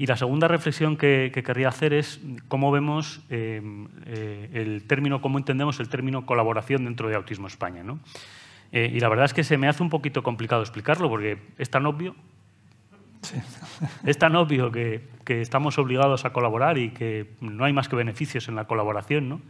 y la segunda reflexión que, querría hacer es cómo vemos eh, eh, el término, cómo entendemos el término colaboración dentro de Autismo España. Eh, y la verdad es que se me hace un poquito complicado explicarlo porque es tan obvio. Es tan obvio que, estamos obligados a colaborar y que no hay más que beneficios en la colaboración,